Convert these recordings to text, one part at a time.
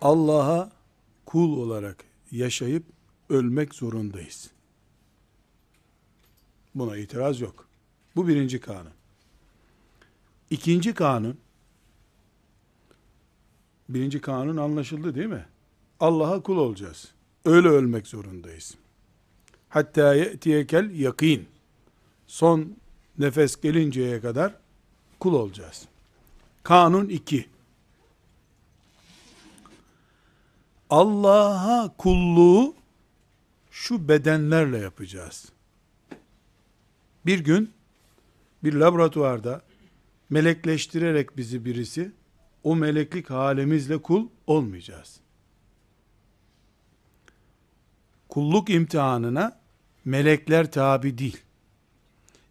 Allah'a kul olarak yaşayıp ölmek zorundayız. Buna itiraz yok. Bu birinci kanun. İkinci kanun, birinci kanun anlaşıldı değil mi? Allah'a kul olacağız. Öyle ölmek zorundayız. Hatta ye'tiyekel yakin. Son nefes gelinceye kadar kul olacağız. Kanun 2. Allah'a kulluğu şu bedenlerle yapacağız. Bir gün bir laboratuvarda melekleştirerek bizi birisi o meleklik halimizle kul olmayacağız. Kulluk imtihanına melekler tabi değil.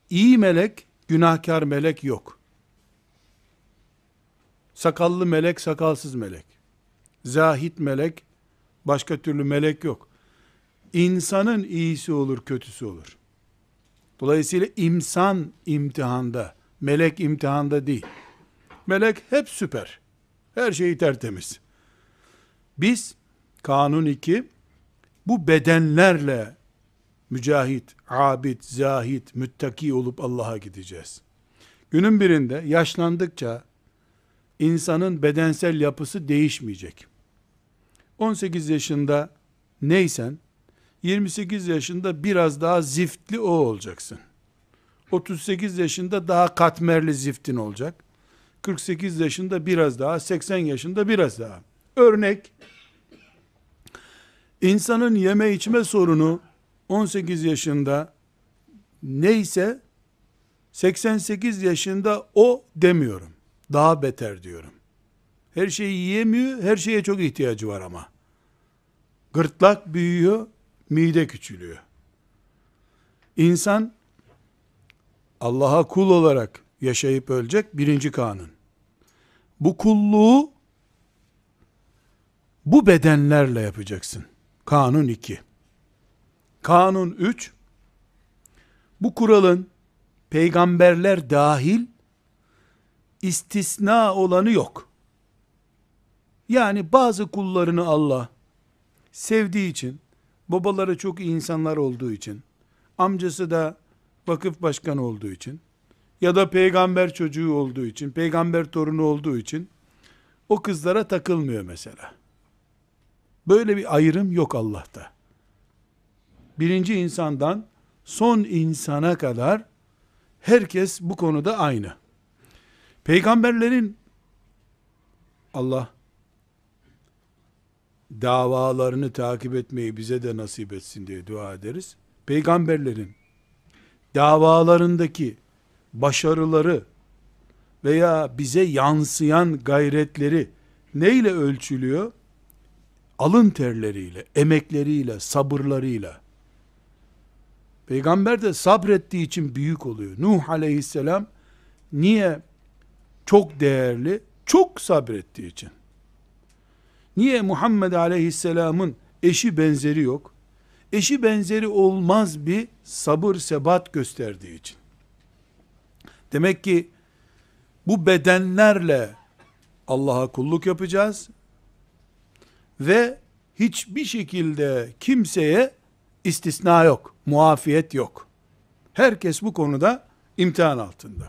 İyi melek, günahkar melek yok. Sakallı melek, sakalsız melek. Zahit melek, Başka türlü melek yok. İnsanın iyisi olur, kötüsü olur. Dolayısıyla insan imtihanda, melek imtihanda değil. Melek hep süper. Her şeyi tertemiz. Biz kanun 2 bu bedenlerle mücahit, abid, zahit, müttaki olup Allah'a gideceğiz. Günün birinde yaşlandıkça insanın bedensel yapısı değişmeyecek. 18 yaşında neysen 28 yaşında biraz daha ziftli o olacaksın. 38 yaşında daha katmerli ziftin olacak. 48 yaşında biraz daha, 80 yaşında biraz daha. Örnek, insanın yeme içme sorunu 18 yaşında neyse 88 yaşında o demiyorum. Daha beter diyorum. Her şeyi yiyemiyor, her şeye çok ihtiyacı var ama. Gırtlak büyüyor, mide küçülüyor. İnsan Allah'a kul olarak yaşayıp ölecek birinci kanun. Bu kulluğu bu bedenlerle yapacaksın. Kanun 2. Kanun 3. Bu kuralın peygamberler dahil istisna olanı yok. Yani bazı kullarını Allah sevdiği için, babaları çok iyi insanlar olduğu için, amcası da vakıf başkanı olduğu için ya da peygamber çocuğu olduğu için, peygamber torunu olduğu için o kızlara takılmıyor mesela. Böyle bir ayrım yok Allah'ta. Birinci insandan son insana kadar herkes bu konuda aynı. Peygamberlerin Allah davalarını takip etmeyi bize de nasip etsin diye dua ederiz. Peygamberlerin davalarındaki başarıları veya bize yansıyan gayretleri neyle ölçülüyor? Alın terleriyle, emekleriyle, sabırlarıyla. Peygamber de sabrettiği için büyük oluyor. Nuh aleyhisselam niye çok değerli? Çok sabrettiği için. Niye Muhammed Aleyhisselam'ın eşi benzeri yok? Eşi benzeri olmaz bir sabır sebat gösterdiği için. Demek ki bu bedenlerle Allah'a kulluk yapacağız ve hiçbir şekilde kimseye istisna yok, muafiyet yok. Herkes bu konuda imtihan altında.